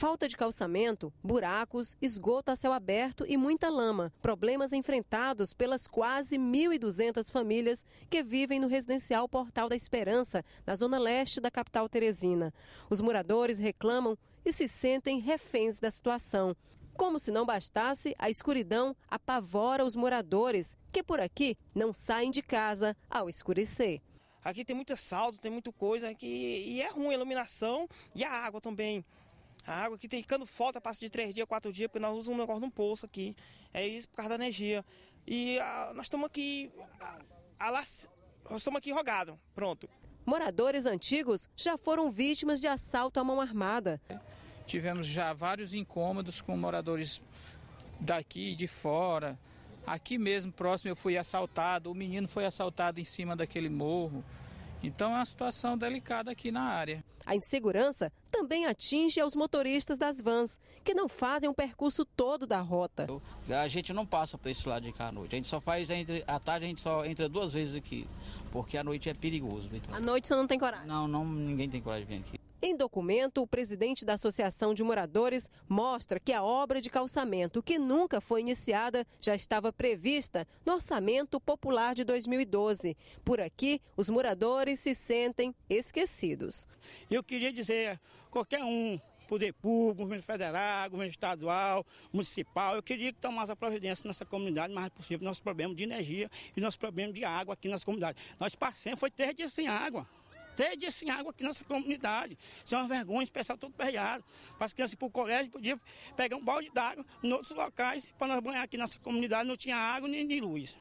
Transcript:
Falta de calçamento, buracos, esgoto a céu aberto e muita lama. Problemas enfrentados pelas quase 1.200 famílias que vivem no residencial Portal da Esperança, na zona leste da capital teresina. Os moradores reclamam e se sentem reféns da situação. Como se não bastasse, a escuridão apavora os moradores, que por aqui não saem de casa ao escurecer. Aqui tem muito assalto, tem muita coisa que, e é ruim a iluminação e a água também. A água que tem ficando falta passa de três dias, quatro dias, porque nós usamos um negócio num poço aqui. É isso por causa da energia. E a, ah, nós estamos aqui. A, ah, a nós estamos aqui rogado. Pronto. Moradores antigos já foram vítimas de assalto à mão armada. Tivemos já vários incômodos com moradores daqui e de fora. Aqui mesmo, próximo, eu fui assaltado, o menino foi assaltado em cima daquele morro. Então é uma situação delicada aqui na área. A insegurança também atinge aos motoristas das vans, que não fazem o percurso todo da rota. A gente não passa para esse lado de cá à noite. A gente só faz entre à tarde, a gente só entra duas vezes aqui, porque à noite é perigoso. Então. À noite você não tem coragem? Não, não ninguém tem coragem de vir aqui. Em documento, o presidente da Associação de Moradores mostra que a obra de calçamento, que nunca foi iniciada, já estava prevista no Orçamento Popular de 2012. Por aqui, os moradores se sentem esquecidos. Eu queria dizer, qualquer um, poder público, governo federal, governo estadual, municipal, eu queria que tomasse a providência nessa comunidade, mais possível, nosso problema de energia e nosso problema de água aqui nessa comunidade. Nós passamos, foi três dias sem água. Três dias sem água aqui nessa comunidade. Isso é uma vergonha, o pessoal todo perreado. Para as crianças ir para o colégio, podia pegar um balde d'água em outros locais para nós banhar aqui nessa comunidade, não tinha água nem luz.